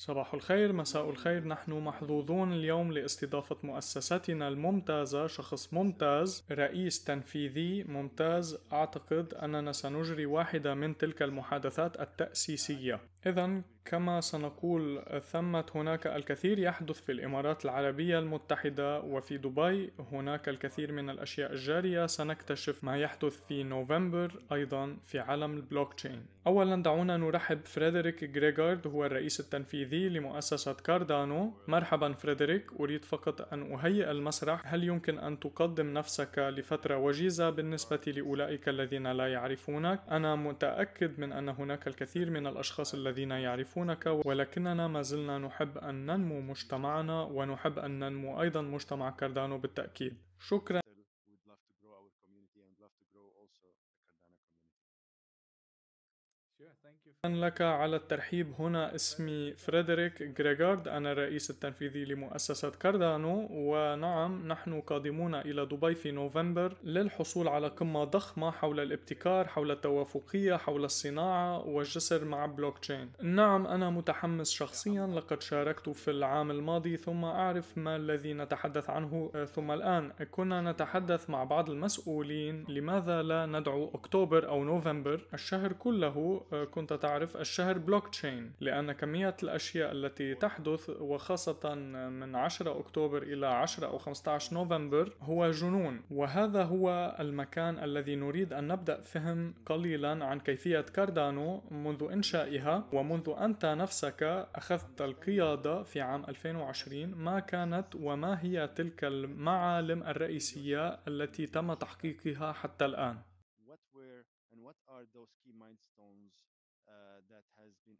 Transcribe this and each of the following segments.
صباح الخير مساء الخير نحن محظوظون اليوم لاستضافة مؤسستنا الممتازة شخص ممتاز رئيس تنفيذي ممتاز أعتقد أننا سنجري واحدة من تلك المحادثات التأسيسية إذا كما سنقول ثمة هناك الكثير يحدث في الإمارات العربية المتحدة وفي دبي هناك الكثير من الأشياء الجارية سنكتشف ما يحدث في نوفمبر أيضا في عالم البلوك تشين أولا دعونا نرحب فريدريك غريغارد هو الرئيس التنفيذي لمؤسسة كاردانو مرحبا فريدريك أريد فقط أن أهيئ المسرح هل يمكن أن تقدم نفسك لفترة وجيزة بالنسبة لأولئك الذين لا يعرفونك أنا متأكد من أن هناك الكثير من الأشخاص الذين الذين يعرفونك ولكننا ما زلنا نحب أن ننمو مجتمعنا ونحب أن ننمو أيضا مجتمع كاردانو بالتأكيد شكرا شكرا لك على الترحيب هنا اسمي فريدريك غريغارد أنا الرئيس التنفيذي لمؤسسة كاردانو ونعم نحن قادمون إلى دبي في نوفمبر للحصول على قمة ضخمة حول الابتكار حول التوافقية حول الصناعة والجسر مع بلوك تشين نعم أنا متحمس شخصيا لقد شاركت في العام الماضي ثم أعرف ما الذي نتحدث عنه ثم الآن كنا نتحدث مع بعض المسؤولين لماذا لا ندعو أكتوبر أو نوفمبر الشهر كله آه، كنت تعرف الشهر بلوك تشين لأن كمية الأشياء التي تحدث وخاصة من 10 أكتوبر إلى 10 أو 15 نوفمبر هو جنون وهذا هو المكان الذي نريد أن نبدأ فهم قليلا عن كيفية كاردانو منذ إنشائها ومنذ أنت نفسك أخذت القيادة في عام 2020 ما كانت وما هي تلك المعالم الرئيسية التي تم تحقيقها حتى الآن. what were and what are those key milestones Uh, that has been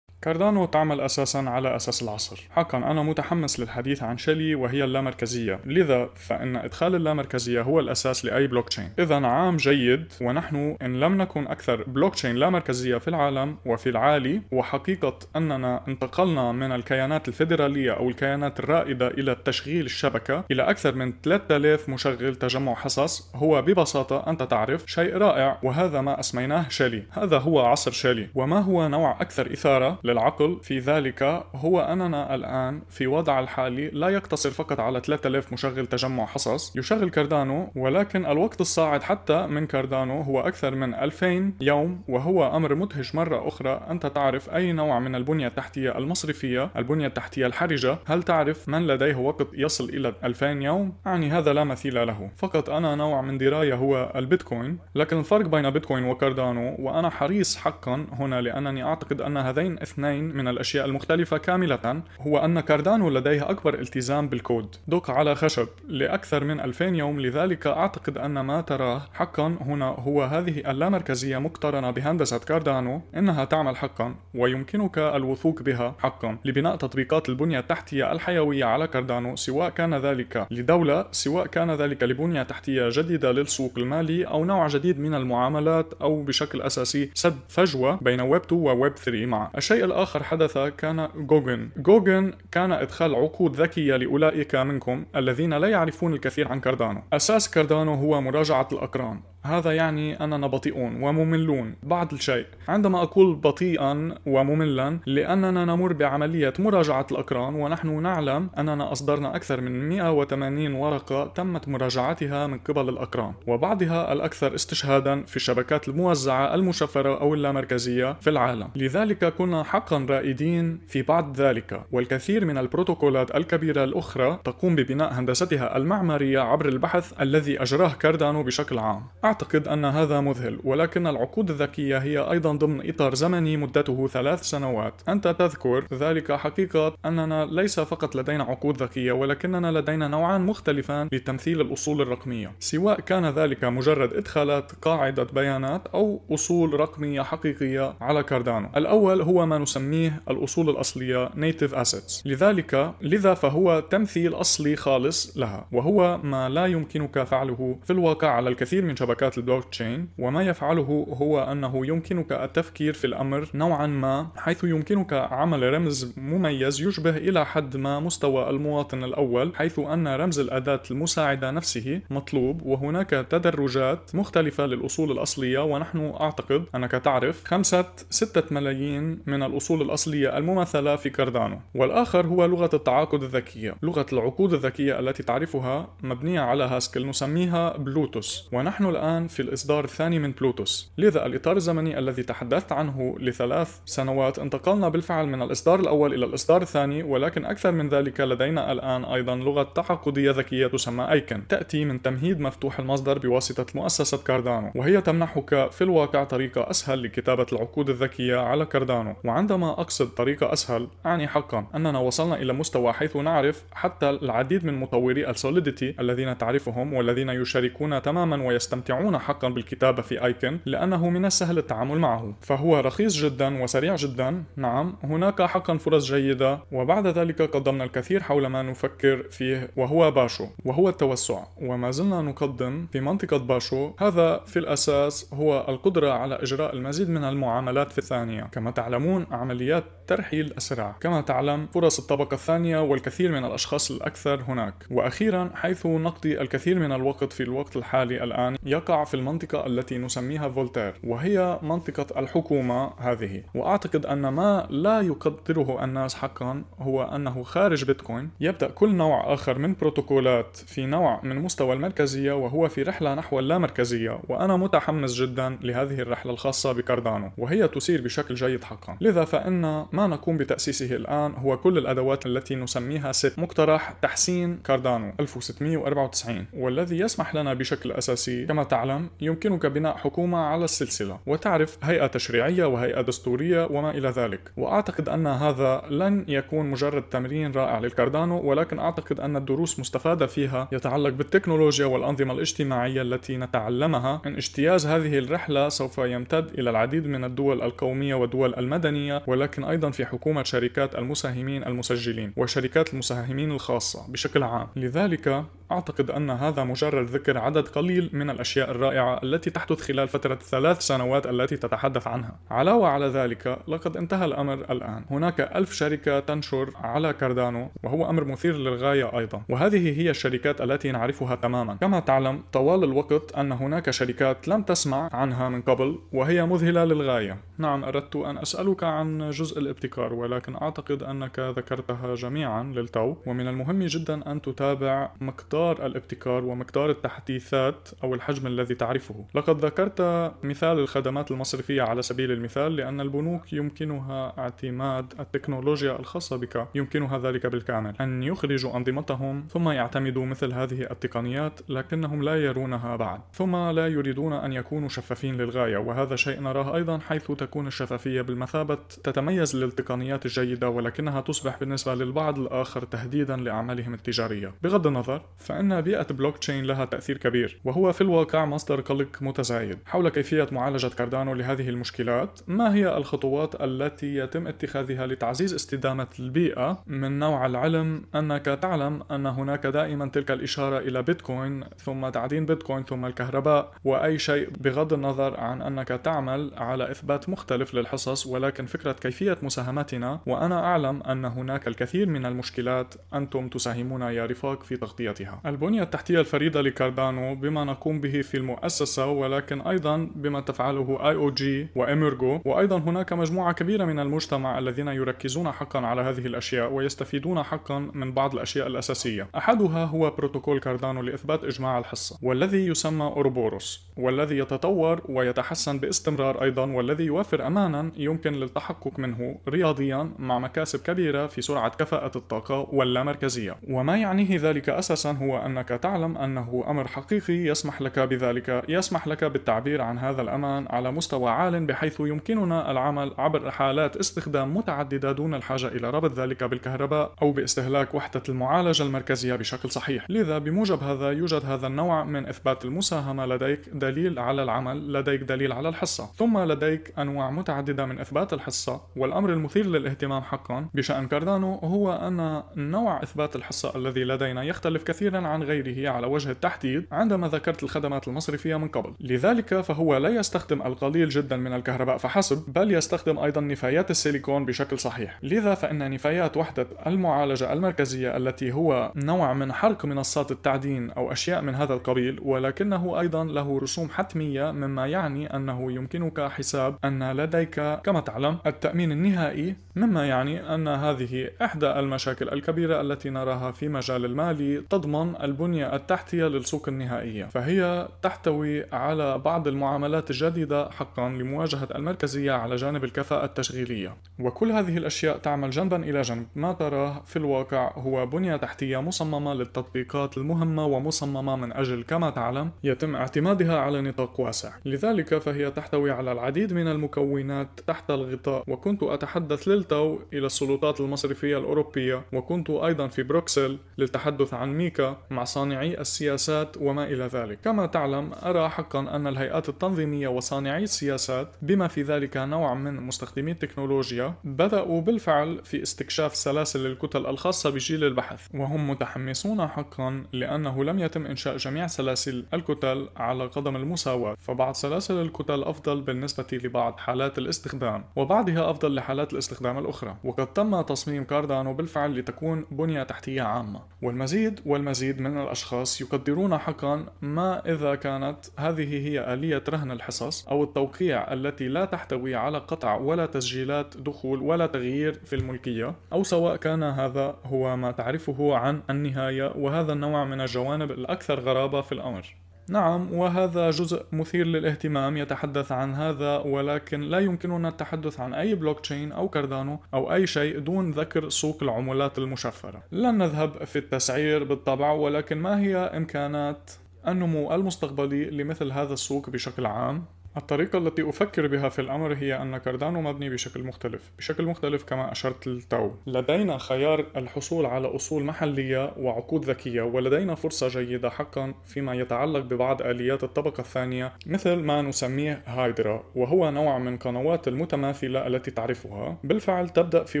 كاردانو تعمل أساسا على أساس العصر حقا أنا متحمس للحديث عن شلي وهي اللامركزية لذا فإن إدخال اللامركزية هو الأساس لأي بلوك تشين إذا عام جيد ونحن إن لم نكن أكثر بلوك لا لامركزية في العالم وفي العالي وحقيقة أننا انتقلنا من الكيانات الفيدرالية أو الكيانات الرائدة إلى تشغيل الشبكة إلى أكثر من 3000 مشغل تجمع حصص هو ببساطة أنت تعرف شيء رائع وهذا ما أسميناه شالي هذا هو عصر شالي وما هو نوع أكثر إثارة للعقل في ذلك هو أننا الآن في وضع الحالي لا يقتصر فقط على 3000 مشغل تجمع حصص يشغل كاردانو ولكن الوقت الصاعد حتى من كاردانو هو أكثر من 2000 يوم وهو أمر مدهش مرة أخرى أنت تعرف أي نوع من البنية التحتية المصرفية البنية التحتية الحرجة هل تعرف من لديه وقت يصل إلى 2000 يوم؟ يعني هذا لا مثيل له فقط أنا نوع من دراية هو البيتكوين لكن الفرق بين بيتكوين وكاردانو وأنا حريص حقا هنا لأنني أعتقد أن هذين اثنين من الأشياء المختلفة كاملة هو أن كاردانو لديها أكبر التزام بالكود دق على خشب لأكثر من 2000 يوم لذلك أعتقد أن ما تراه حقا هنا هو هذه اللامركزية مقترنة بهندسة كاردانو إنها تعمل حقا ويمكنك الوثوق بها حقا لبناء تطبيقات البنية التحتية الحيوية على كاردانو سواء كان ذلك لدولة سواء كان ذلك لبنية تحتية جديدة للسوق المالي أو نوع جديد من المعاملات أو بشكل أساسي سد فجوة بين ويب 2 وويب 3 معا الشيء ومثل آخر حدث كان جوجن جوجن كان إدخال عقود ذكية لأولئك منكم الذين لا يعرفون الكثير عن كاردانو أساس كاردانو هو مراجعة الأقران هذا يعني أننا بطيئون ومملون بعض الشيء عندما أقول بطيئا ومملا لأننا نمر بعملية مراجعة الأقران ونحن نعلم أننا أصدرنا أكثر من 180 ورقة تمت مراجعتها من قبل الأقران وبعضها الأكثر استشهادا في الشبكات الموزعة المشفرة أو اللامركزية في العالم لذلك كنا حقا رائدين في بعض ذلك والكثير من البروتوكولات الكبيرة الأخرى تقوم ببناء هندستها المعمارية عبر البحث الذي أجراه كاردانو بشكل عام أعتقد أن هذا مذهل ولكن العقود الذكية هي أيضا ضمن إطار زمني مدته ثلاث سنوات أنت تذكر ذلك حقيقة أننا ليس فقط لدينا عقود ذكية ولكننا لدينا نوعان مختلفان لتمثيل الأصول الرقمية سواء كان ذلك مجرد إدخالات قاعدة بيانات أو أصول رقمية حقيقية على كاردانو الأول هو ما نسميه الأصول الأصلية Native Assets لذلك لذا فهو تمثيل أصلي خالص لها وهو ما لا يمكنك فعله في الواقع على الكثير من شبكات شبكات البلوك تشين وما يفعله هو أنه يمكنك التفكير في الأمر نوعا ما حيث يمكنك عمل رمز مميز يشبه إلى حد ما مستوى المواطن الأول حيث أن رمز الأداة المساعدة نفسه مطلوب وهناك تدرجات مختلفة للأصول الأصلية ونحن أعتقد أنك تعرف خمسة ستة ملايين من الأصول الأصلية الممثلة في كاردانو والآخر هو لغة التعاقد الذكية لغة العقود الذكية التي تعرفها مبنية على هاسكل نسميها بلوتوس ونحن الآن الآن في الإصدار الثاني من بلوتوس لذا الإطار الزمني الذي تحدثت عنه لثلاث سنوات انتقلنا بالفعل من الإصدار الأول إلى الإصدار الثاني ولكن أكثر من ذلك لدينا الآن أيضا لغة تعاقدية ذكية تسمى أيكن تأتي من تمهيد مفتوح المصدر بواسطة مؤسسة كاردانو وهي تمنحك في الواقع طريقة أسهل لكتابة العقود الذكية على كاردانو وعندما أقصد طريقة أسهل أعني حقا أننا وصلنا إلى مستوى حيث نعرف حتى العديد من مطوري السوليديتي الذين تعرفهم والذين يشاركون تماما ويستمتعون يتبعون حقا بالكتابة في ايكن لأنه من السهل التعامل معه فهو رخيص جدا وسريع جدا نعم هناك حقا فرص جيدة وبعد ذلك قدمنا الكثير حول ما نفكر فيه وهو باشو وهو التوسع وما زلنا نقدم في منطقة باشو هذا في الأساس هو القدرة على إجراء المزيد من المعاملات في الثانية كما تعلمون عمليات ترحيل أسرع كما تعلم فرص الطبقة الثانية والكثير من الأشخاص الأكثر هناك وأخيرا حيث نقضي الكثير من الوقت في الوقت الحالي الآن يقع تقع في المنطقة التي نسميها فولتير وهي منطقة الحكومة هذه وأعتقد أن ما لا يقدره الناس حقا هو أنه خارج بيتكوين يبدأ كل نوع آخر من بروتوكولات في نوع من مستوى المركزية وهو في رحلة نحو اللامركزية وأنا متحمس جدا لهذه الرحلة الخاصة بكاردانو وهي تسير بشكل جيد حقا لذا فإن ما نقوم بتأسيسه الآن هو كل الأدوات التي نسميها ست مقترح تحسين كاردانو 1694 والذي يسمح لنا بشكل أساسي كما تعلم تعلم يمكنك بناء حكومة على السلسلة وتعرف هيئة تشريعية وهيئة دستورية وما إلى ذلك وأعتقد أن هذا لن يكون مجرد تمرين رائع للكاردانو ولكن أعتقد أن الدروس مستفادة فيها يتعلق بالتكنولوجيا والأنظمة الاجتماعية التي نتعلمها إن اجتياز هذه الرحلة سوف يمتد إلى العديد من الدول القومية والدول المدنية ولكن أيضا في حكومة شركات المساهمين المسجلين وشركات المساهمين الخاصة بشكل عام لذلك أعتقد أن هذا مجرد ذكر عدد قليل من الأشياء الرائعة التي تحدث خلال فترة الثلاث سنوات التي تتحدث عنها علاوة على ذلك لقد انتهى الأمر الآن هناك ألف شركة تنشر على كاردانو وهو أمر مثير للغاية أيضا وهذه هي الشركات التي نعرفها تماما كما تعلم طوال الوقت أن هناك شركات لم تسمع عنها من قبل وهي مذهلة للغاية نعم أردت أن أسألك عن جزء الابتكار ولكن أعتقد أنك ذكرتها جميعا للتو ومن المهم جدا أن تتابع مقطع مقدار الابتكار ومقدار التحديثات أو الحجم الذي تعرفه لقد ذكرت مثال الخدمات المصرفية على سبيل المثال لأن البنوك يمكنها اعتماد التكنولوجيا الخاصة بك يمكنها ذلك بالكامل أن يخرجوا أنظمتهم ثم يعتمدوا مثل هذه التقنيات لكنهم لا يرونها بعد ثم لا يريدون أن يكونوا شفافين للغاية وهذا شيء نراه أيضا حيث تكون الشفافية بالمثابة تتميز للتقنيات الجيدة ولكنها تصبح بالنسبة للبعض الآخر تهديدا لأعمالهم التجارية بغض النظر فإن بيئة بلوك تشين لها تأثير كبير وهو في الواقع مصدر قلق متزايد حول كيفية معالجة كاردانو لهذه المشكلات ما هي الخطوات التي يتم اتخاذها لتعزيز استدامة البيئة من نوع العلم أنك تعلم أن هناك دائما تلك الإشارة إلى بيتكوين ثم تعدين بيتكوين ثم الكهرباء وأي شيء بغض النظر عن أنك تعمل على إثبات مختلف للحصص ولكن فكرة كيفية مساهمتنا وأنا أعلم أن هناك الكثير من المشكلات أنتم تساهمون يا رفاق في تغطيتها البنية التحتية الفريدة لكاردانو بما نقوم به في المؤسسة ولكن أيضا بما تفعله اي او جي واميرجو وأيضا هناك مجموعة كبيرة من المجتمع الذين يركزون حقا على هذه الأشياء ويستفيدون حقا من بعض الأشياء الأساسية أحدها هو بروتوكول كاردانو لإثبات إجماع الحصة والذي يسمى أوربوروس والذي يتطور ويتحسن باستمرار أيضا والذي يوفر أمانا يمكن للتحقق منه رياضيا مع مكاسب كبيرة في سرعة كفاءة الطاقة واللامركزية وما يعنيه ذلك أساسا هو هو أنك تعلم أنه أمر حقيقي يسمح لك بذلك يسمح لك بالتعبير عن هذا الأمان على مستوى عال بحيث يمكننا العمل عبر حالات استخدام متعددة دون الحاجة إلى ربط ذلك بالكهرباء أو باستهلاك وحدة المعالجة المركزية بشكل صحيح لذا بموجب هذا يوجد هذا النوع من إثبات المساهمة لديك دليل على العمل لديك دليل على الحصة ثم لديك أنواع متعددة من إثبات الحصة والأمر المثير للاهتمام حقا بشأن كاردانو هو أن نوع إثبات الحصة الذي لدينا يختلف كثيرا عن غيره على وجه التحديد عندما ذكرت الخدمات المصرفية من قبل لذلك فهو لا يستخدم القليل جدا من الكهرباء فحسب بل يستخدم أيضا نفايات السيليكون بشكل صحيح لذا فإن نفايات وحدة المعالجة المركزية التي هو نوع من حرق منصات التعدين أو أشياء من هذا القبيل ولكنه أيضا له رسوم حتمية مما يعني أنه يمكنك حساب أن لديك كما تعلم التأمين النهائي مما يعني أن هذه إحدى المشاكل الكبيرة التي نراها في مجال المالي تضمن تتضمن البنية التحتية للسوق النهائية فهي تحتوي على بعض المعاملات الجديدة حقا لمواجهة المركزية على جانب الكفاءة التشغيلية وكل هذه الأشياء تعمل جنبا إلى جنب ما تراه في الواقع هو بنية تحتية مصممة للتطبيقات المهمة ومصممة من أجل كما تعلم يتم اعتمادها على نطاق واسع لذلك فهي تحتوي على العديد من المكونات تحت الغطاء وكنت أتحدث للتو إلى السلطات المصرفية الأوروبية وكنت أيضا في بروكسل للتحدث عن ميكا مع صانعي السياسات وما إلى ذلك كما تعلم أرى حقا أن الهيئات التنظيمية وصانعي السياسات بما في ذلك نوع من مستخدمي التكنولوجيا بدأوا بالفعل في استكشاف سلاسل الكتل الخاصة بجيل البحث وهم متحمسون حقا لأنه لم يتم إنشاء جميع سلاسل الكتل على قدم المساواة فبعض سلاسل الكتل أفضل بالنسبة لبعض حالات الاستخدام وبعضها أفضل لحالات الاستخدام الأخرى وقد تم تصميم كاردانو بالفعل لتكون بنية تحتية عامة والمزيد والمزيد المزيد من الأشخاص يقدرون حقا ما إذا كانت هذه هي آلية رهن الحصص أو التوقيع التي لا تحتوي على قطع ولا تسجيلات دخول ولا تغيير في الملكية أو سواء كان هذا هو ما تعرفه عن النهاية وهذا النوع من الجوانب الأكثر غرابة في الأمر نعم وهذا جزء مثير للاهتمام يتحدث عن هذا ولكن لا يمكننا التحدث عن أي بلوك تشين أو كاردانو أو أي شيء دون ذكر سوق العملات المشفرة لن نذهب في التسعير بالطبع ولكن ما هي إمكانات النمو المستقبلي لمثل هذا السوق بشكل عام الطريقة التي أفكر بها في الأمر هي أن كاردانو مبني بشكل مختلف بشكل مختلف كما أشرت للتو لدينا خيار الحصول على أصول محلية وعقود ذكية ولدينا فرصة جيدة حقا فيما يتعلق ببعض آليات الطبقة الثانية مثل ما نسميه هايدرا وهو نوع من قنوات المتماثلة التي تعرفها بالفعل تبدأ في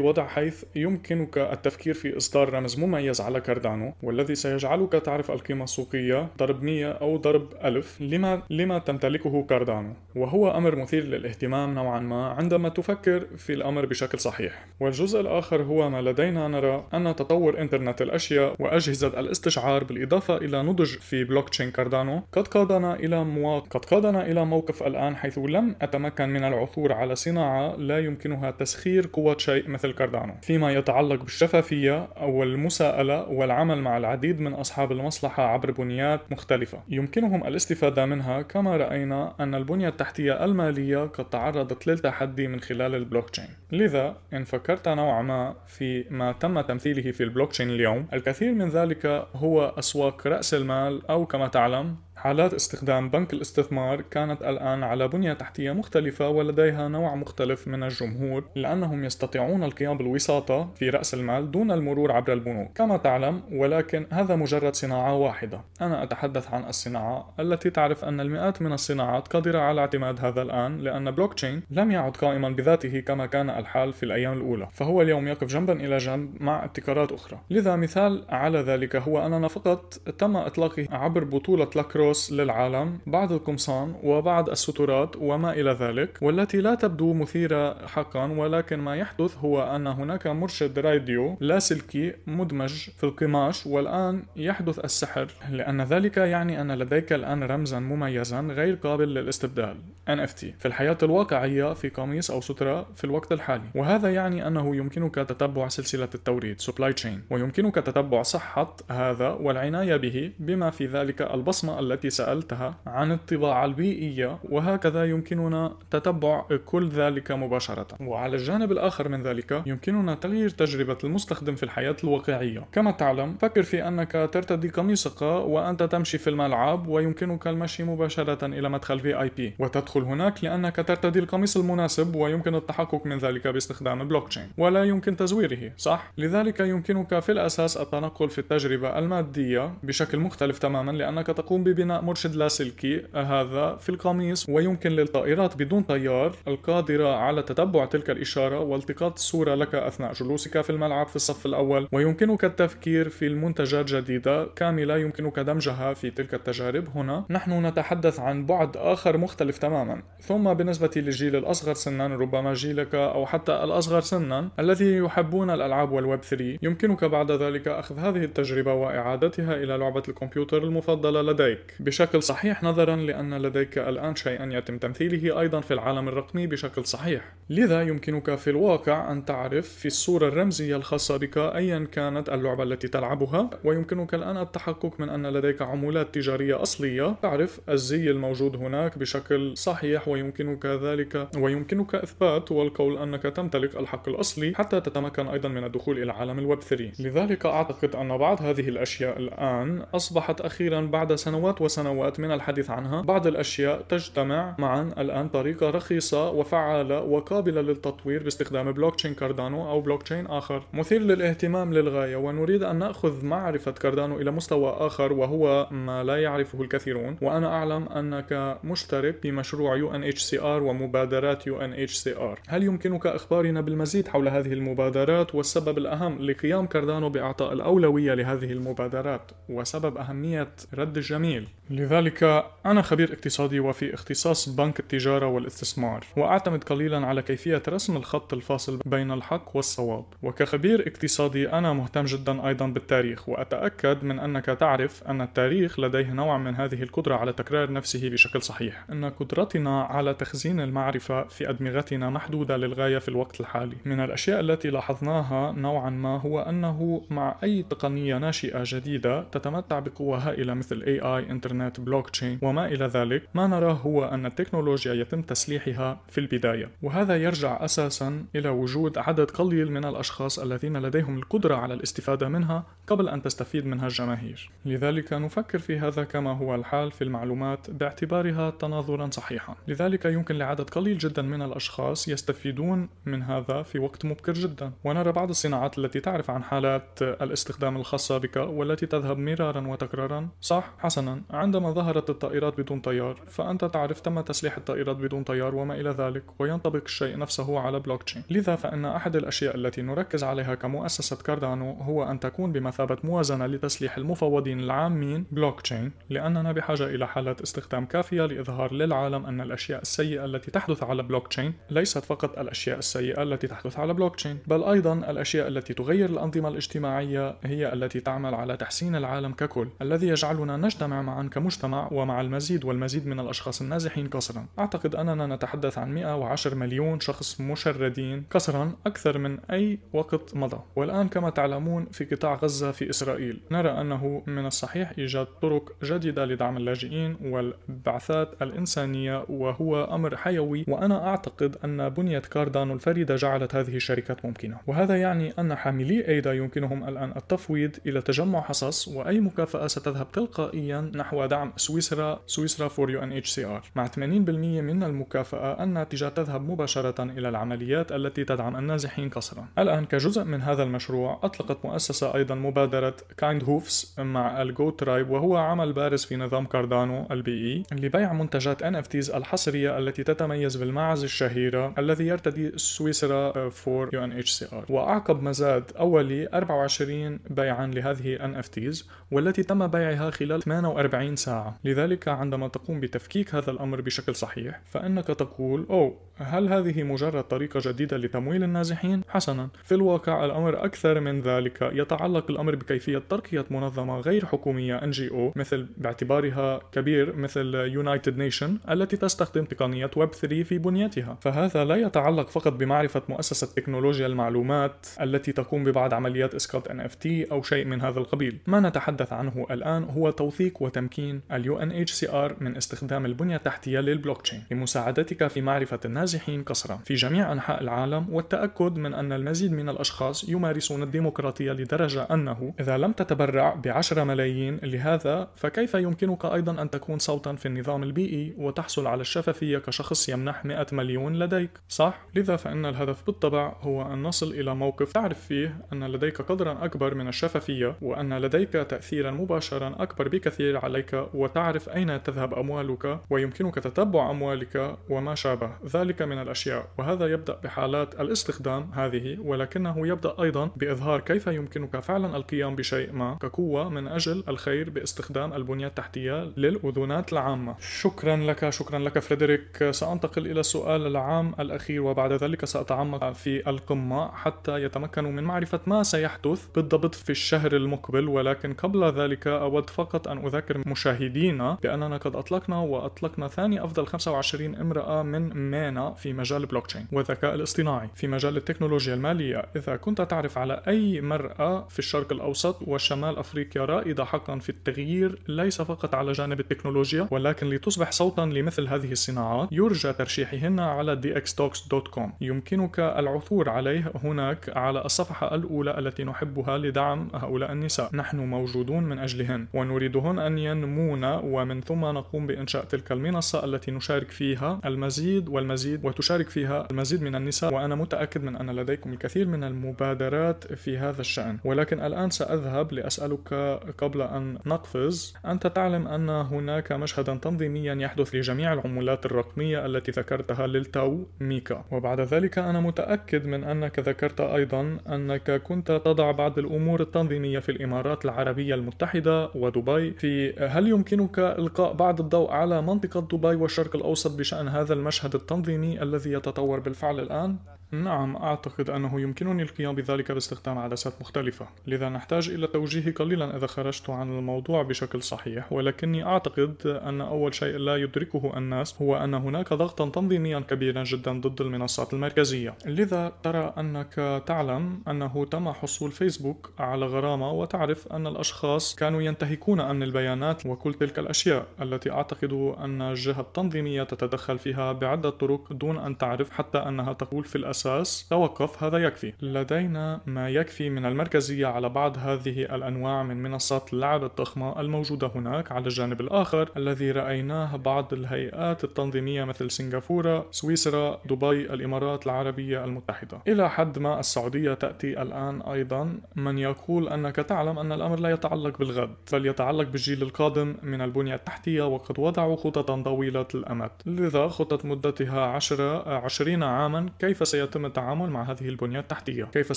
وضع حيث يمكنك التفكير في إصدار رمز مميز على كاردانو والذي سيجعلك تعرف القيمة السوقية ضرب 100 أو ضرب 1000 لما, لما تمتلكه كاردانو وهو أمر مثير للاهتمام نوعا ما عندما تفكر في الأمر بشكل صحيح والجزء الآخر هو ما لدينا نرى أن تطور إنترنت الأشياء وأجهزة الاستشعار بالإضافة إلى نضج في بلوكتشين كاردانو قد قادنا إلى مواق... قد قادنا إلى موقف الآن حيث لم أتمكن من العثور على صناعة لا يمكنها تسخير قوة شيء مثل كاردانو فيما يتعلق بالشفافية أو المساءلة والعمل مع العديد من أصحاب المصلحة عبر بنيات مختلفة يمكنهم الاستفادة منها كما رأينا أن البنية التحتية التحتية المالية قد تعرضت للتحدي من خلال البلوكتشين لذا إن فكرت نوعا ما في ما تم تمثيله في البلوكتشين اليوم الكثير من ذلك هو أسواق رأس المال أو كما تعلم حالات استخدام بنك الاستثمار كانت الآن على بنية تحتية مختلفة ولديها نوع مختلف من الجمهور لأنهم يستطيعون القيام بالوساطة في رأس المال دون المرور عبر البنوك كما تعلم ولكن هذا مجرد صناعة واحدة أنا أتحدث عن الصناعة التي تعرف أن المئات من الصناعات قادرة على اعتماد هذا الآن لأن بلوكتشين لم يعد قائما بذاته كما كان الحال في الأيام الأولى فهو اليوم يقف جنبا إلى جنب مع ابتكارات أخرى لذا مثال على ذلك هو أننا فقط تم إطلاقه عبر بطولة لاكرو الترس للعالم بعض القمصان وبعض السترات وما إلى ذلك والتي لا تبدو مثيرة حقا ولكن ما يحدث هو أن هناك مرشد راديو لاسلكي مدمج في القماش والآن يحدث السحر لأن ذلك يعني أن لديك الآن رمزا مميزا غير قابل للاستبدال NFT في الحياة الواقعية في قميص أو سترة في الوقت الحالي وهذا يعني أنه يمكنك تتبع سلسلة التوريد supply chain ويمكنك تتبع صحة هذا والعناية به بما في ذلك البصمة التي التي سألتها عن الطباعة البيئية وهكذا يمكننا تتبع كل ذلك مباشرة وعلى الجانب الآخر من ذلك يمكننا تغيير تجربة المستخدم في الحياة الواقعية كما تعلم فكر في أنك ترتدي قميصك وأنت تمشي في الملعب ويمكنك المشي مباشرة إلى مدخل في آي بي وتدخل هناك لأنك ترتدي القميص المناسب ويمكن التحقق من ذلك باستخدام بلوكتشين ولا يمكن تزويره صح؟ لذلك يمكنك في الأساس التنقل في التجربة المادية بشكل مختلف تماما لأنك تقوم ببناء لدينا مرشد لاسلكي هذا في القميص ويمكن للطائرات بدون طيار القادرة على تتبع تلك الإشارة والتقاط صورة لك أثناء جلوسك في الملعب في الصف الأول ويمكنك التفكير في المنتجات جديدة كاملة يمكنك دمجها في تلك التجارب هنا نحن نتحدث عن بعد آخر مختلف تماما ثم بالنسبة للجيل الأصغر سنا ربما جيلك أو حتى الأصغر سنا الذي يحبون الألعاب والويب 3 يمكنك بعد ذلك أخذ هذه التجربة وإعادتها إلى لعبة الكمبيوتر المفضلة لديك بشكل صحيح نظرا لأن لديك الآن شيئا يتم تمثيله أيضا في العالم الرقمي بشكل صحيح لذا يمكنك في الواقع أن تعرف في الصورة الرمزية الخاصة بك أيا كانت اللعبة التي تلعبها ويمكنك الآن التحقق من أن لديك عمولات تجارية أصلية تعرف الزي الموجود هناك بشكل صحيح ويمكنك ذلك ويمكنك إثبات والقول أنك تمتلك الحق الأصلي حتى تتمكن أيضا من الدخول إلى عالم الويب 3 لذلك أعتقد أن بعض هذه الأشياء الآن أصبحت أخيرا بعد سنوات وسنوات من الحديث عنها بعض الأشياء تجتمع معا الآن طريقة رخيصة وفعالة وقابلة للتطوير باستخدام بلوكتشين كاردانو أو بلوكتشين آخر مثير للاهتمام للغاية ونريد أن نأخذ معرفة كاردانو إلى مستوى آخر وهو ما لا يعرفه الكثيرون وأنا أعلم أنك مشترك بمشروع UNHCR ومبادرات UNHCR هل يمكنك إخبارنا بالمزيد حول هذه المبادرات والسبب الأهم لقيام كاردانو بإعطاء الأولوية لهذه المبادرات وسبب أهمية رد الجميل لذلك أنا خبير اقتصادي وفي اختصاص بنك التجارة والاستثمار وأعتمد قليلا على كيفية رسم الخط الفاصل بين الحق والصواب وكخبير اقتصادي أنا مهتم جدا أيضا بالتاريخ وأتأكد من أنك تعرف أن التاريخ لديه نوع من هذه القدرة على تكرار نفسه بشكل صحيح أن قدرتنا على تخزين المعرفة في أدمغتنا محدودة للغاية في الوقت الحالي من الأشياء التي لاحظناها نوعا ما هو أنه مع أي تقنية ناشئة جديدة تتمتع بقوة هائلة مثل AI الإنترنت بلوك تشين وما إلى ذلك ما نراه هو أن التكنولوجيا يتم تسليحها في البداية وهذا يرجع أساسا إلى وجود عدد قليل من الأشخاص الذين لديهم القدرة على الاستفادة منها قبل أن تستفيد منها الجماهير لذلك نفكر في هذا كما هو الحال في المعلومات باعتبارها تناظرا صحيحا لذلك يمكن لعدد قليل جدا من الأشخاص يستفيدون من هذا في وقت مبكر جدا ونرى بعض الصناعات التي تعرف عن حالات الاستخدام الخاصة بك والتي تذهب مرارا وتكرارا صح حسنا عندما ظهرت الطائرات بدون طيار فأنت تعرف تم تسليح الطائرات بدون طيار وما إلى ذلك وينطبق الشيء نفسه على بلوكتشين لذا فإن أحد الأشياء التي نركز عليها كمؤسسة كاردانو هو أن تكون بمثابة موازنة لتسليح المفوضين العامين بلوكتشين لأننا بحاجة إلى حالات استخدام كافية لإظهار للعالم أن الأشياء السيئة التي تحدث على بلوكتشين ليست فقط الأشياء السيئة التي تحدث على بلوكتشين بل أيضا الأشياء التي تغير الأنظمة الاجتماعية هي التي تعمل على تحسين العالم ككل الذي يجعلنا نجتمع معا كمجتمع ومع المزيد والمزيد من الأشخاص النازحين قصرا أعتقد أننا نتحدث عن 110 مليون شخص مشردين قصرا أكثر من أي وقت مضى والآن كما تعلمون في قطاع غزة في إسرائيل نرى أنه من الصحيح إيجاد طرق جديدة لدعم اللاجئين والبعثات الإنسانية وهو أمر حيوي وأنا أعتقد أن بنية كاردانو الفريدة جعلت هذه الشركات ممكنة وهذا يعني أن حاملي أيدا يمكنهم الآن التفويض إلى تجمع حصص وأي مكافأة ستذهب تلقائيا نحو نحو دعم سويسرا سويسرا فور يو ان اتش سي ار مع 80% من المكافأة الناتجة تذهب مباشرة إلى العمليات التي تدعم النازحين قسرا الآن كجزء من هذا المشروع أطلقت مؤسسة أيضا مبادرة كايند هوفز مع الجو ترايب وهو عمل بارز في نظام كاردانو البيئي لبيع منتجات NFTs الحصرية التي تتميز بالمعز الشهيرة الذي يرتدي سويسرا فور يو ان اتش سي ار وأعقب مزاد أولي 24 بيعا لهذه ال NFTs والتي تم بيعها خلال 48 40 ساعة لذلك عندما تقوم بتفكيك هذا الأمر بشكل صحيح فإنك تقول أو هل هذه مجرد طريقة جديدة لتمويل النازحين؟ حسنا في الواقع الأمر أكثر من ذلك يتعلق الأمر بكيفية ترقية منظمة غير حكومية NGO مثل باعتبارها كبير مثل United Nation التي تستخدم تقنية Web 3 في بنيتها فهذا لا يتعلق فقط بمعرفة مؤسسة تكنولوجيا المعلومات التي تقوم ببعض عمليات إسقاط NFT أو شيء من هذا القبيل ما نتحدث عنه الآن هو توثيق وتمثيل تمكين اليو ان اتش سي ار من استخدام البنية التحتية للبلوك تشين لمساعدتك في معرفة النازحين قسرا في جميع أنحاء العالم والتأكد من أن المزيد من الأشخاص يمارسون الديمقراطية لدرجة أنه إذا لم تتبرع ب10 ملايين لهذا فكيف يمكنك أيضا أن تكون صوتا في النظام البيئي وتحصل على الشفافية كشخص يمنح 100 مليون لديك صح؟ لذا فإن الهدف بالطبع هو أن نصل إلى موقف تعرف فيه أن لديك قدرا أكبر من الشفافية وأن لديك تأثيرا مباشرا أكبر بكثير على عليك وتعرف أين تذهب أموالك ويمكنك تتبع أموالك وما شابه ذلك من الأشياء وهذا يبدأ بحالات الاستخدام هذه ولكنه يبدأ أيضا بإظهار كيف يمكنك فعلا القيام بشيء ما كقوة من أجل الخير باستخدام البنية التحتية للأذونات العامة شكرا لك شكرا لك فريدريك سأنتقل إلى السؤال العام الأخير وبعد ذلك سأتعمق في القمة حتى يتمكنوا من معرفة ما سيحدث بالضبط في الشهر المقبل ولكن قبل ذلك أود فقط أن أذكر مشاهدينا بأننا قد أطلقنا وأطلقنا ثاني أفضل 25 امرأة من مانا في مجال بلوكتشين والذكاء الاصطناعي في مجال التكنولوجيا المالية إذا كنت تعرف على أي مرأة في الشرق الأوسط وشمال أفريقيا رائدة حقا في التغيير ليس فقط على جانب التكنولوجيا ولكن لتصبح صوتا لمثل هذه الصناعات يرجى ترشيحهن على dxtalks.com يمكنك العثور عليه هناك على الصفحة الأولى التي نحبها لدعم هؤلاء النساء نحن موجودون من أجلهن ونريدهن أن ين ينمون ومن ثم نقوم بإنشاء تلك المنصة التي نشارك فيها المزيد والمزيد وتشارك فيها المزيد من النساء وأنا متأكد من أن لديكم الكثير من المبادرات في هذا الشأن ولكن الآن سأذهب لأسألك قبل أن نقفز أنت تعلم أن هناك مشهدا تنظيميا يحدث لجميع العملات الرقمية التي ذكرتها للتو ميكا وبعد ذلك أنا متأكد من أنك ذكرت أيضا أنك كنت تضع بعض الأمور التنظيمية في الإمارات العربية المتحدة ودبي في هل يمكنك إلقاء بعض الضوء على منطقة دبي والشرق الأوسط بشأن هذا المشهد التنظيمي الذي يتطور بالفعل الآن؟ نعم أعتقد أنه يمكنني القيام بذلك باستخدام عدسات مختلفة لذا نحتاج إلى توجيه قليلا إذا خرجت عن الموضوع بشكل صحيح ولكني أعتقد أن أول شيء لا يدركه الناس هو أن هناك ضغطا تنظيميا كبيرا جدا ضد المنصات المركزية لذا ترى أنك تعلم أنه تم حصول فيسبوك على غرامة وتعرف أن الأشخاص كانوا ينتهكون أمن البيانات وكل تلك الأشياء التي أعتقد أن الجهة التنظيمية تتدخل فيها بعدة طرق دون أن تعرف حتى أنها تقول في الأساس الأساس توقف هذا يكفي لدينا ما يكفي من المركزية على بعض هذه الأنواع من منصات اللعب الضخمة الموجودة هناك على الجانب الآخر الذي رأيناه بعض الهيئات التنظيمية مثل سنغافورة سويسرا دبي الإمارات العربية المتحدة إلى حد ما السعودية تأتي الآن أيضا من يقول أنك تعلم أن الأمر لا يتعلق بالغد بل يتعلق بالجيل القادم من البنية التحتية وقد وضعوا خططا طويلة الأمد لذا خطط مدتها 10 20 عاما كيف سيتم سيتم التعامل مع هذه البنية التحتية كيف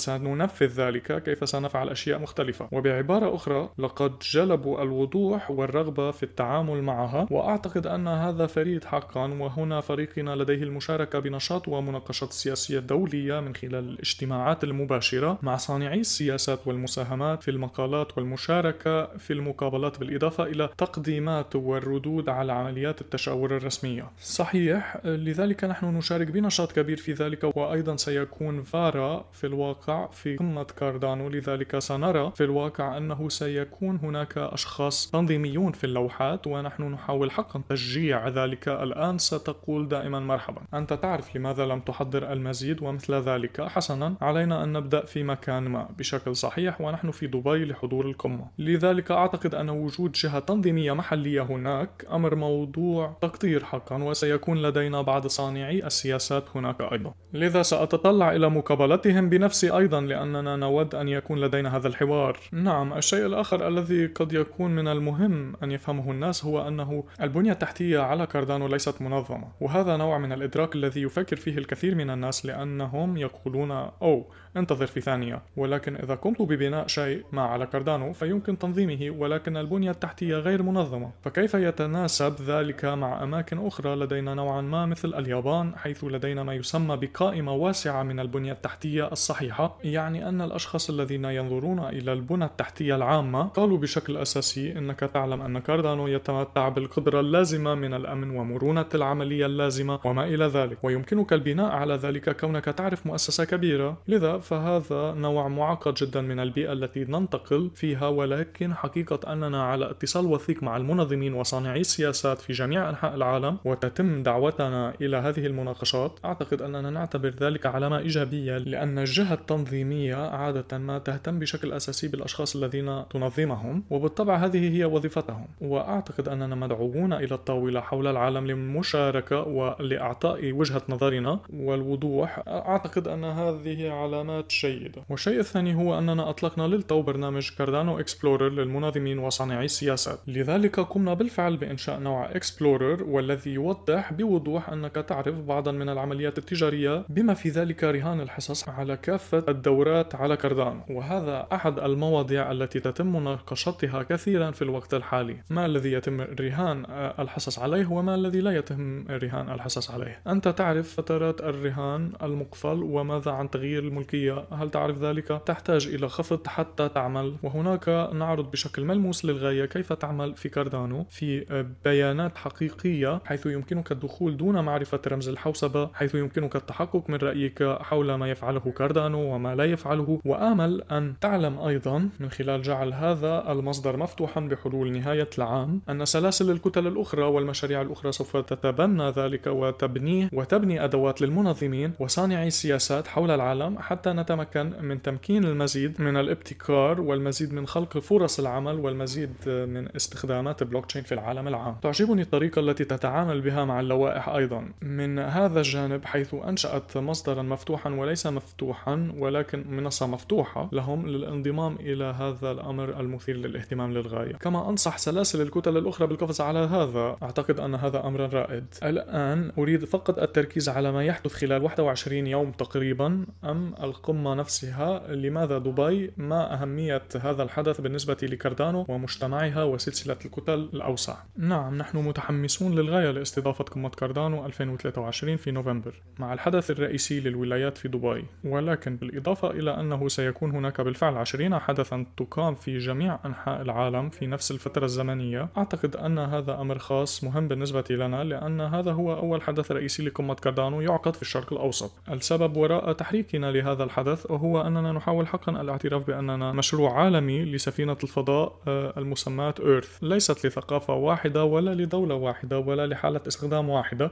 سننفذ ذلك كيف سنفعل أشياء مختلفة وبعبارة أخرى لقد جلبوا الوضوح والرغبة في التعامل معها وأعتقد أن هذا فريد حقا وهنا فريقنا لديه المشاركة بنشاط ومناقشات سياسية دولية من خلال الاجتماعات المباشرة مع صانعي السياسات والمساهمات في المقالات والمشاركة في المقابلات بالإضافة إلى تقديمات والردود على عمليات التشاور الرسمية صحيح لذلك نحن نشارك بنشاط كبير في ذلك وأيضا أيضا سيكون فارا في الواقع في قمة كاردانو لذلك سنرى في الواقع أنه سيكون هناك أشخاص تنظيميون في اللوحات ونحن نحاول حقا تشجيع ذلك الآن ستقول دائما مرحبا أنت تعرف لماذا لم تحضر المزيد ومثل ذلك حسنا علينا أن نبدأ في مكان ما بشكل صحيح ونحن في دبي لحضور القمة لذلك أعتقد أن وجود جهة تنظيمية محلية هناك أمر موضوع تقدير حقا وسيكون لدينا بعض صانعي السياسات هناك أيضا لذا سأتطلع إلى مقابلتهم بنفسي أيضا لأننا نود أن يكون لدينا هذا الحوار نعم الشيء الآخر الذي قد يكون من المهم أن يفهمه الناس هو أنه البنية التحتية على كاردانو ليست منظمة وهذا نوع من الإدراك الذي يفكر فيه الكثير من الناس لأنهم يقولون أو انتظر في ثانية ولكن إذا قمت ببناء شيء ما على كاردانو فيمكن تنظيمه ولكن البنية التحتية غير منظمة فكيف يتناسب ذلك مع أماكن أخرى لدينا نوعا ما مثل اليابان حيث لدينا ما يسمى بقائمة واسعة من البنية التحتية الصحيحة يعني أن الأشخاص الذين ينظرون إلى البنى التحتية العامة قالوا بشكل أساسي أنك تعلم أن كاردانو يتمتع بالقدرة اللازمة من الأمن ومرونة العملية اللازمة وما إلى ذلك ويمكنك البناء على ذلك كونك تعرف مؤسسة كبيرة لذا فهذا نوع معقد جدا من البيئة التي ننتقل فيها ولكن حقيقة أننا على اتصال وثيق مع المنظمين وصانعي السياسات في جميع أنحاء العالم وتتم دعوتنا إلى هذه المناقشات أعتقد أننا نعتبر ذلك علامة إيجابية لأن الجهة التنظيمية عادة ما تهتم بشكل أساسي بالأشخاص الذين تنظمهم وبالطبع هذه هي وظيفتهم وأعتقد أننا مدعوون إلى الطاولة حول العالم للمشاركة ولإعطاء وجهة نظرنا والوضوح أعتقد أن هذه علامات جيدة والشيء الثاني هو أننا أطلقنا للتو برنامج كاردانو إكسبلورر للمنظمين وصانعي السياسات لذلك قمنا بالفعل بإنشاء نوع إكسبلورر والذي يوضح بوضوح أنك تعرف بعضا من العمليات التجارية بما في ذلك رهان الحصص على كافة الدورات على كردان وهذا أحد المواضيع التي تتم مناقشتها كثيرا في الوقت الحالي ما الذي يتم رهان الحصص عليه وما الذي لا يتم رهان الحصص عليه أنت تعرف فترات الرهان المقفل وماذا عن تغيير الملكية هل تعرف ذلك؟ تحتاج إلى خفض حتى تعمل وهناك نعرض بشكل ملموس للغاية كيف تعمل في كاردانو في بيانات حقيقية حيث يمكنك الدخول دون معرفة رمز الحوسبة حيث يمكنك التحقق من رأيك حول ما يفعله كاردانو وما لا يفعله وآمل أن تعلم أيضا من خلال جعل هذا المصدر مفتوحا بحلول نهاية العام أن سلاسل الكتل الأخرى والمشاريع الأخرى سوف تتبنى ذلك وتبنيه وتبني أدوات للمنظمين وصانعي السياسات حول العالم حتى نتمكن من تمكين المزيد من الابتكار والمزيد من خلق فرص العمل والمزيد من استخدامات بلوكتشين في العالم العام تعجبني الطريقة التي تتعامل بها مع اللوائح أيضا من هذا الجانب حيث أنشأت مصدرا مفتوحا وليس مفتوحا ولكن منصة مفتوحة لهم للانضمام إلى هذا الأمر المثير للاهتمام للغاية كما أنصح سلاسل الكتل الأخرى بالقفز على هذا أعتقد أن هذا أمر رائد الآن أريد فقط التركيز على ما يحدث خلال 21 يوم تقريبا أم القمة نفسها لماذا دبي ما أهمية هذا الحدث بالنسبة لكاردانو ومجتمعها وسلسلة الكتل الأوسع نعم نحن متحمسون للغاية لاستضافة قمة كاردانو 2023 في نوفمبر مع الحدث الرئيسي الرئيسي للولايات في دبي ولكن بالإضافة إلى أنه سيكون هناك بالفعل عشرين حدثا تقام في جميع أنحاء العالم في نفس الفترة الزمنية أعتقد أن هذا أمر خاص مهم بالنسبة لنا لأن هذا هو أول حدث رئيسي لقمة كاردانو يعقد في الشرق الأوسط السبب وراء تحريكنا لهذا الحدث هو أننا نحاول حقا الاعتراف بأننا مشروع عالمي لسفينة الفضاء آه، المسماة إيرث ليست لثقافة واحدة ولا لدولة واحدة ولا لحالة استخدام واحدة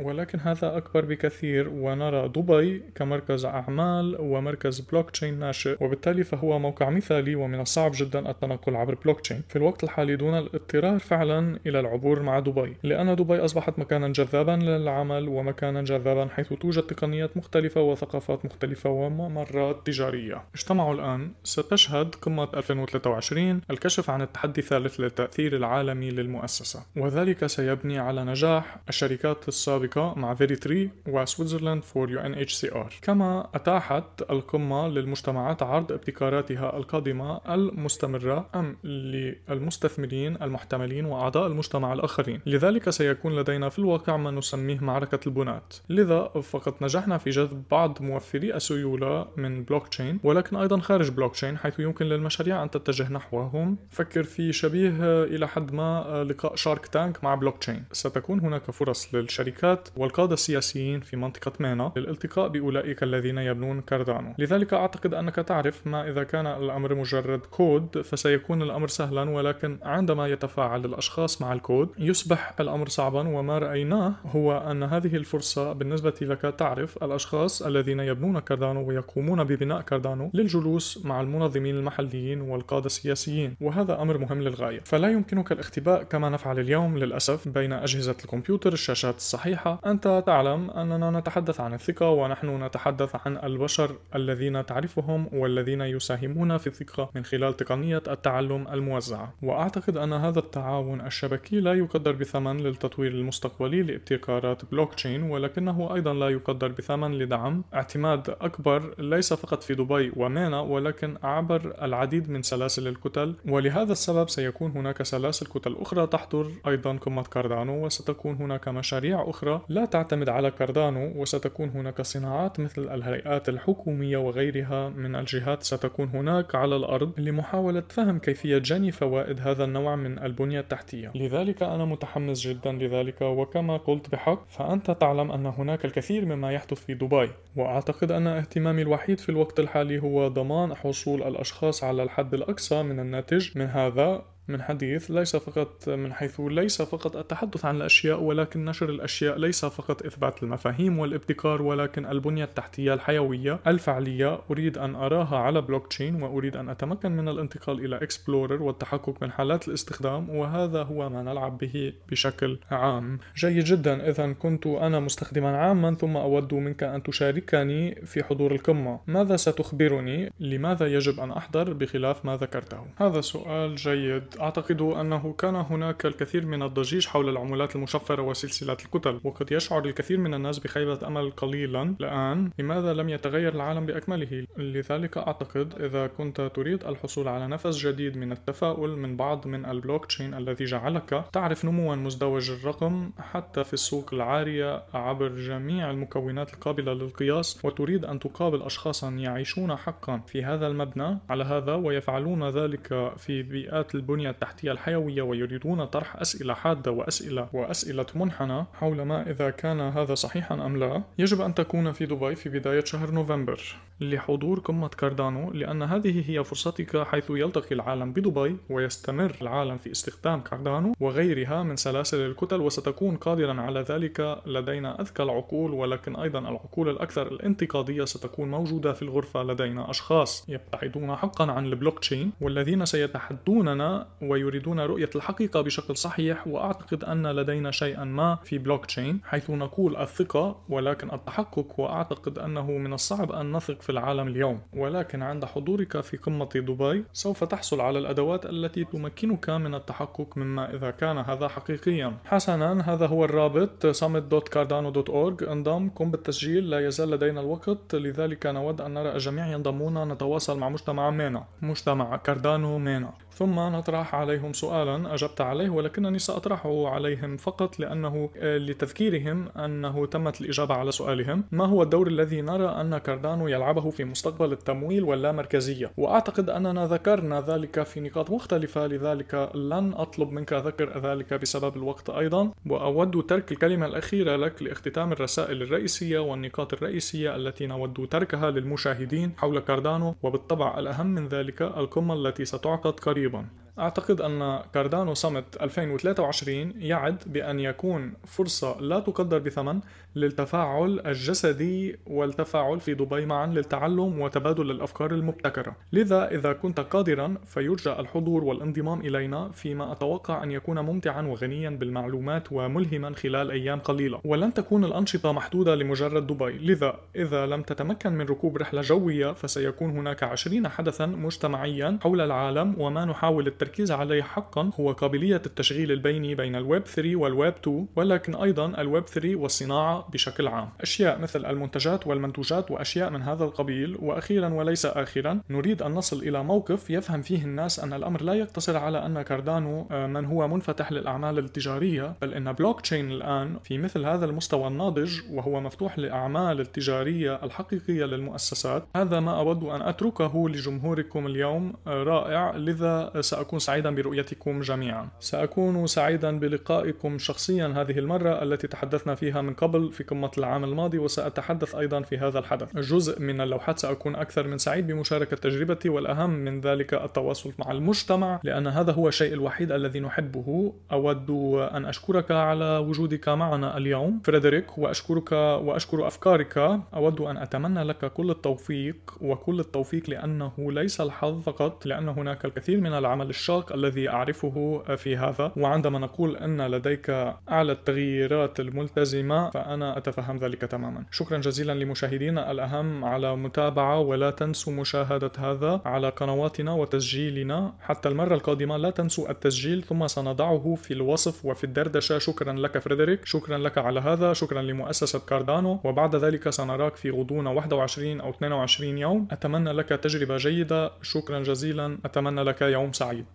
ولكن هذا أكبر بكثير ونرى دبي كمركز أعمال ومركز بلوك تشين ناشئ وبالتالي فهو موقع مثالي ومن الصعب جدا التنقل عبر بلوك تشين في الوقت الحالي دون الاضطرار فعلا إلى العبور مع دبي لأن دبي أصبحت مكانا جذابا للعمل ومكانا جذابا حيث توجد تقنيات مختلفة وثقافات مختلفة وممرات تجارية اجتمعوا الآن ستشهد قمة 2023 الكشف عن التحدي الثالث للتأثير العالمي للمؤسسة وذلك سيبني على نجاح الشركات السابقة مع فيري 3 وسويتزرلاند فور UNHCR كما أتاحت القمة للمجتمعات عرض ابتكاراتها القادمة المستمرة أم للمستثمرين المحتملين وأعضاء المجتمع الآخرين لذلك سيكون لدينا في الواقع ما نسميه معركة البنات لذا فقد نجحنا في جذب بعض موفري السيولة من بلوك تشين ولكن أيضا خارج بلوك تشين حيث يمكن للمشاريع أن تتجه نحوهم فكر في شبيه إلى حد ما لقاء شارك تانك مع بلوك تشين ستكون هناك فرص للشركات والقادة السياسيين في منطقة مانا للالتقاء بأولئك الذين يبنون كاردانو لذلك أعتقد أنك تعرف ما إذا كان الأمر مجرد كود فسيكون الأمر سهلا ولكن عندما يتفاعل الأشخاص مع الكود يصبح الأمر صعبا وما رأيناه هو أن هذه الفرصة بالنسبة لك تعرف الأشخاص الذين يبنون كاردانو ويقومون ببناء كاردانو للجلوس مع المنظمين المحليين والقادة السياسيين وهذا أمر مهم للغاية فلا يمكنك الاختباء كما نفعل اليوم للأسف بين أجهزة الكمبيوتر الشاشات الصحيحة أنت تعلم أننا نتحدث عن الثقة الثقة ونحن نتحدث عن البشر الذين تعرفهم والذين يساهمون في الثقة من خلال تقنية التعلم الموزعة وأعتقد أن هذا التعاون الشبكي لا يقدر بثمن للتطوير المستقبلي لابتكارات بلوكتشين ولكنه أيضا لا يقدر بثمن لدعم اعتماد أكبر ليس فقط في دبي ومينا ولكن عبر العديد من سلاسل الكتل ولهذا السبب سيكون هناك سلاسل كتل أخرى تحضر أيضا قمة كاردانو وستكون هناك مشاريع أخرى لا تعتمد على كاردانو وستكون هناك صناعات مثل الهيئات الحكومية وغيرها من الجهات ستكون هناك على الأرض لمحاولة فهم كيفية جني فوائد هذا النوع من البنية التحتية لذلك أنا متحمس جدا لذلك وكما قلت بحق فأنت تعلم أن هناك الكثير مما يحدث في دبي وأعتقد أن اهتمامي الوحيد في الوقت الحالي هو ضمان حصول الأشخاص على الحد الأقصى من الناتج من هذا من حديث ليس فقط من حيث ليس فقط التحدث عن الأشياء ولكن نشر الأشياء ليس فقط إثبات المفاهيم والابتكار ولكن البنية التحتية الحيوية الفعلية أريد أن أراها على بلوك تشين وأريد أن أتمكن من الانتقال إلى إكسبلورر والتحقق من حالات الاستخدام وهذا هو ما نلعب به بشكل عام جيد جدا إذا كنت أنا مستخدما عاما ثم أود منك أن تشاركني في حضور القمة ماذا ستخبرني لماذا يجب أن أحضر بخلاف ما ذكرته هذا سؤال جيد أعتقد أنه كان هناك الكثير من الضجيج حول العملات المشفرة وسلسلة الكتل وقد يشعر الكثير من الناس بخيبة أمل قليلا الآن لماذا لم يتغير العالم بأكمله لذلك أعتقد إذا كنت تريد الحصول على نفس جديد من التفاؤل من بعض من البلوك تشين الذي جعلك تعرف نموا مزدوج الرقم حتى في السوق العارية عبر جميع المكونات القابلة للقياس وتريد أن تقابل أشخاصا يعيشون حقا في هذا المبنى على هذا ويفعلون ذلك في بيئات البنية البنية التحتية الحيوية ويريدون طرح أسئلة حادة وأسئلة وأسئلة منحنى حول ما إذا كان هذا صحيحا أم لا يجب أن تكون في دبي في بداية شهر نوفمبر لحضور قمة كاردانو لأن هذه هي فرصتك حيث يلتقي العالم بدبي ويستمر العالم في استخدام كاردانو وغيرها من سلاسل الكتل وستكون قادرا على ذلك لدينا أذكى العقول ولكن أيضا العقول الأكثر الانتقادية ستكون موجودة في الغرفة لدينا أشخاص يبتعدون حقا عن البلوك تشين والذين سيتحدوننا ويريدون رؤية الحقيقة بشكل صحيح وأعتقد أن لدينا شيئا ما في بلوك تشين حيث نقول الثقة ولكن التحقق وأعتقد أنه من الصعب أن نثق في العالم اليوم ولكن عند حضورك في قمة دبي سوف تحصل على الأدوات التي تمكنك من التحقق مما إذا كان هذا حقيقيا حسنا هذا هو الرابط summit.cardano.org انضم قم بالتسجيل لا يزال لدينا الوقت لذلك نود أن نرى الجميع ينضمون نتواصل مع مجتمع مينا مجتمع كاردانو مينا ثم نطرح عليهم سؤالا أجبت عليه ولكنني سأطرحه عليهم فقط لأنه آه، لتذكيرهم أنه تمت الإجابة على سؤالهم ما هو الدور الذي نرى أن كاردانو يلعبه في مستقبل التمويل واللامركزية وأعتقد أننا ذكرنا ذلك في نقاط مختلفة لذلك لن أطلب منك ذكر ذلك بسبب الوقت أيضا وأود ترك الكلمة الأخيرة لك لاختتام الرسائل الرئيسية والنقاط الرئيسية التي نود تركها للمشاهدين حول كاردانو وبالطبع الأهم من ذلك القمة التي ستعقد قريبا Rübern. أعتقد أن كاردانو سمت 2023 يعد بأن يكون فرصة لا تقدر بثمن للتفاعل الجسدي والتفاعل في دبي معا للتعلم وتبادل الأفكار المبتكرة لذا إذا كنت قادرا فيرجى الحضور والانضمام إلينا فيما أتوقع أن يكون ممتعا وغنيا بالمعلومات وملهما خلال أيام قليلة ولن تكون الأنشطة محدودة لمجرد دبي لذا إذا لم تتمكن من ركوب رحلة جوية فسيكون هناك 20 حدثا مجتمعيا حول العالم وما نحاول التركيز التركيز عليه حقا هو قابلية التشغيل البيني بين الويب 3 والويب 2 ولكن أيضا الويب 3 والصناعة بشكل عام أشياء مثل المنتجات والمنتوجات وأشياء من هذا القبيل وأخيرا وليس آخرا نريد أن نصل إلى موقف يفهم فيه الناس أن الأمر لا يقتصر على أن كاردانو آه، من هو منفتح للأعمال التجارية بل أن بلوك تشين الآن في مثل هذا المستوى الناضج وهو مفتوح لأعمال التجارية الحقيقية للمؤسسات هذا ما أود أن أتركه لجمهوركم اليوم آه، رائع لذا آه، سأكون سأكون سعيدا برؤيتكم جميعا سأكون سعيدا بلقائكم شخصيا هذه المرة التي تحدثنا فيها من قبل في قمة العام الماضي وسأتحدث أيضا في هذا الحدث جزء من اللوحات سأكون أكثر من سعيد بمشاركة تجربتي والأهم من ذلك التواصل مع المجتمع لأن هذا هو الشيء الوحيد الذي نحبه أود أن أشكرك على وجودك معنا اليوم فريدريك وأشكرك وأشكر أفكارك أود أن أتمنى لك كل التوفيق وكل التوفيق لأنه ليس الحظ فقط لأن هناك الكثير من العمل الشاق الذي أعرفه في هذا وعندما نقول أن لديك أعلى التغييرات الملتزمة فأنا أتفهم ذلك تماما شكرا جزيلا لمشاهدينا الأهم على متابعة ولا تنسوا مشاهدة هذا على قنواتنا وتسجيلنا حتى المرة القادمة لا تنسوا التسجيل ثم سنضعه في الوصف وفي الدردشة شكرا لك فريدريك شكرا لك على هذا شكرا لمؤسسة كاردانو وبعد ذلك سنراك في غضون 21 أو 22 يوم أتمنى لك تجربة جيدة شكرا جزيلا أتمنى لك يوم سعيد